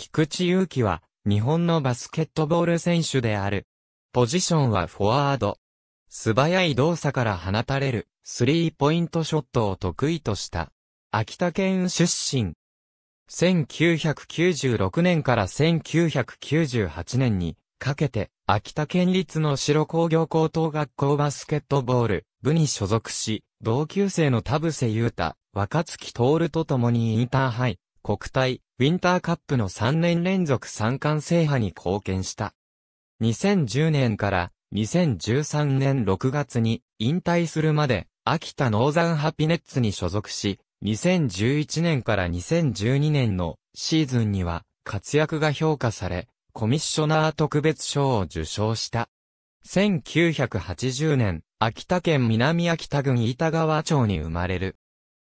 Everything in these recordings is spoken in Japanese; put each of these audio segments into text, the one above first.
菊池祐希は、日本のバスケットボール選手である。ポジションはフォワード。素早い動作から放たれる、スリーポイントショットを得意とした。秋田県出身。1996年から1998年にかけて、秋田県立の白工業高等学校バスケットボール部に所属し、同級生の田臥勇太、若月徹と共にインターハイ、国体、ウィンターカップの3年連続3冠制覇に貢献した。2010年から2013年6月に引退するまで、秋田ノーザンハピネッツに所属し、2011年から2012年のシーズンには活躍が評価され、コミッショナー特別賞を受賞した。1980年、秋田県南秋田郡板川町に生まれる。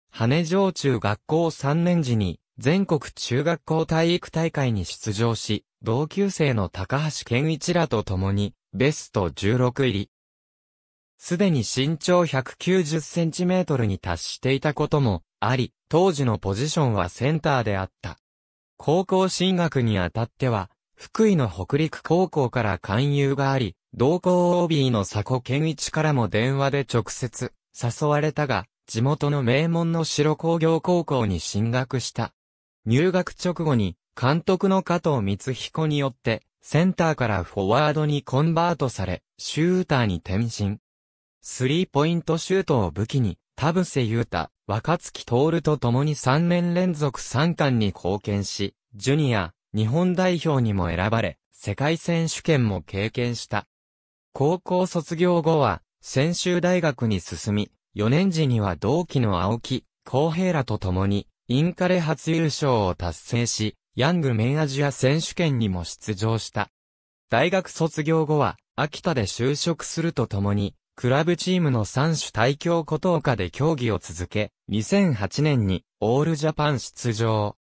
羽城中学校3年時に全国中学校体育大会に出場し、同級生の高橋健一らと共に、ベスト16入り。すでに身長190センチメートルに達していたこともあり、当時のポジションはセンターであった。高校進学にあたっては、福井の北陸高校から勧誘があり、同校 OB の佐古健一からも電話で直接誘われたが、地元の名門の白工業高校に進学した。入学直後に、監督の加藤光彦によって、センターからフォワードにコンバートされ、シューターに転身。スリーポイントシュートを武器に、田臥勇太、若月徹と共に3年連続3冠に貢献し、ジュニア、日本代表にも選ばれ、世界選手権も経験した。高校卒業後は、専修大学に進み、4年時には同期の青木、公平らと共に、インカレ初優勝を達成し、ヤングメンアジア選手権にも出場した。大学卒業後は、秋田で就職するとともに、クラブチームの三種対強ことおで競技を続け、2008年にオールジャパン出場。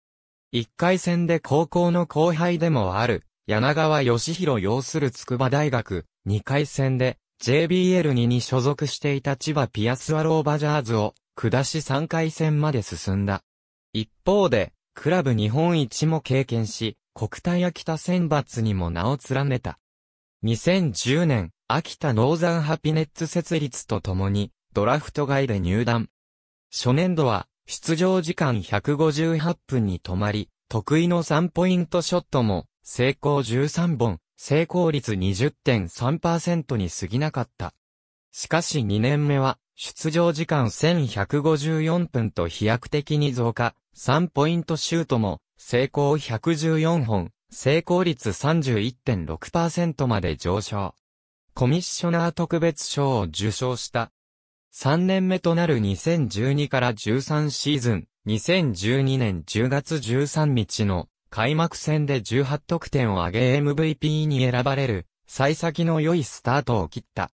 1回戦で高校の後輩でもある、柳川義弘要する筑波大学、2回戦で JBL2 に所属していた千葉ピアスワローバジャーズを下し3回戦まで進んだ。一方で、クラブ日本一も経験し、国体秋田選抜にも名を連ねた。2010年、秋田ノーザンハピネッツ設立とともに、ドラフト外で入団。初年度は、出場時間158分に止まり、得意の3ポイントショットも、成功13本、成功率20.3%に過ぎなかった。しかし2年目は、出場時間1154分と飛躍的に増加、3ポイントシュートも、成功114本、成功率31.6%まで上昇。コミッショナー特別賞を受賞した。3年目となる2012から13シーズン、2012年10月13日の開幕戦で18得点を挙げ MVP に選ばれる、幸先の良いスタートを切った。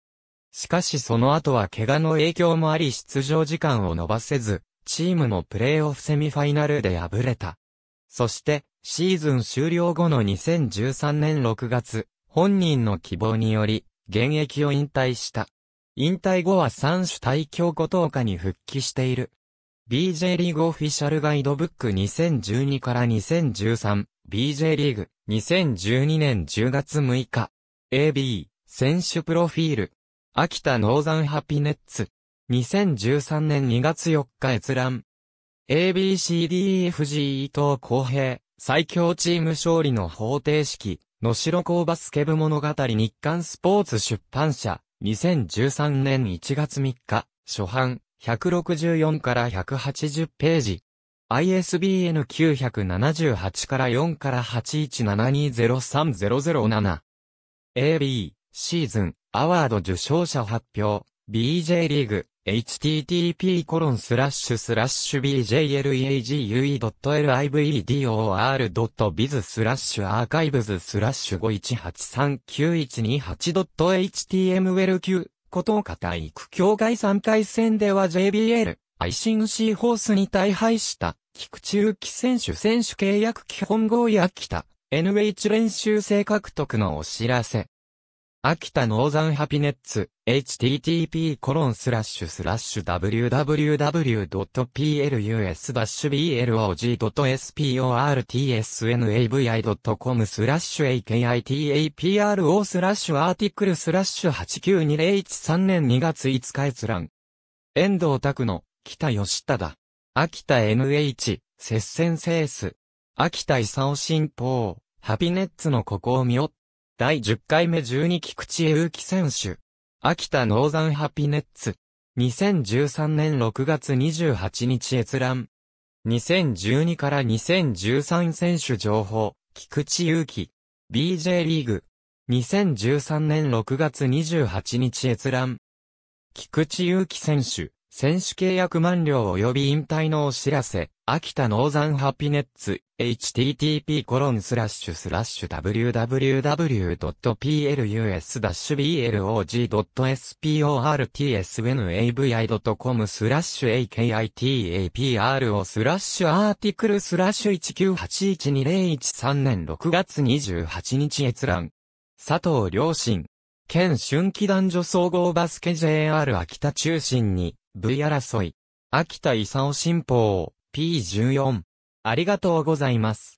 しかしその後は怪我の影響もあり出場時間を伸ばせず、チームもプレーオフセミファイナルで敗れた。そして、シーズン終了後の2013年6月、本人の希望により、現役を引退した。引退後は三種対強固等下に復帰している。BJ リーグオフィシャルガイドブック2012から 2013BJ リーグ2012年10月6日 AB 選手プロフィール秋田ノーザンハピネッツ。2013年2月4日閲覧。ABCDEFG 伊藤公平、最強チーム勝利の方程式、野城港バスケ部物語日刊スポーツ出版社、2013年1月3日、初版、164から180ページ。ISBN 978から4から81720307。AB シーズン、アワード受賞者発表、BJ リーグ、http コロンスラッシュスラッシュ bjleague.livedor.biz スラッシュアーカイブズスラッシュ 5183912.html9 ことか体育協会3回戦では JBL、ICNC ホースに大敗した、菊池祐希選手選手契約基本合意きた、NH 練習生獲得のお知らせ。秋田ノーザンハピネッツ、http://www.plus-blog.sportsnavi.com コロンススララッッシシュュスラッシュ akitapro スラッシュアーティクルスラッシュ892013年2月5日閲覧。遠藤拓の、北吉田だ。秋田 NH、接戦セース。秋田勲新報、ハピネッツのここを見よっ第10回目12菊池祐希選手。秋田ノーザンハピネッツ。2013年6月28日閲覧。2012から2013選手情報、菊池祐希。BJ リーグ。2013年6月28日閲覧。菊池祐希選手。選手契約満了及び引退のお知らせ、秋田ノーザンハピネッツ、http コロンスラッシュスラッシュ www.plus-blog.sportsnavi.com スラッシュ akitapro スラッシュアーティクルスラッシュ19812013年6月28日閲覧。佐藤良心。県春季男女総合バスケ JR 秋田中心に、V 争い。秋田勲新報 P14。ありがとうございます。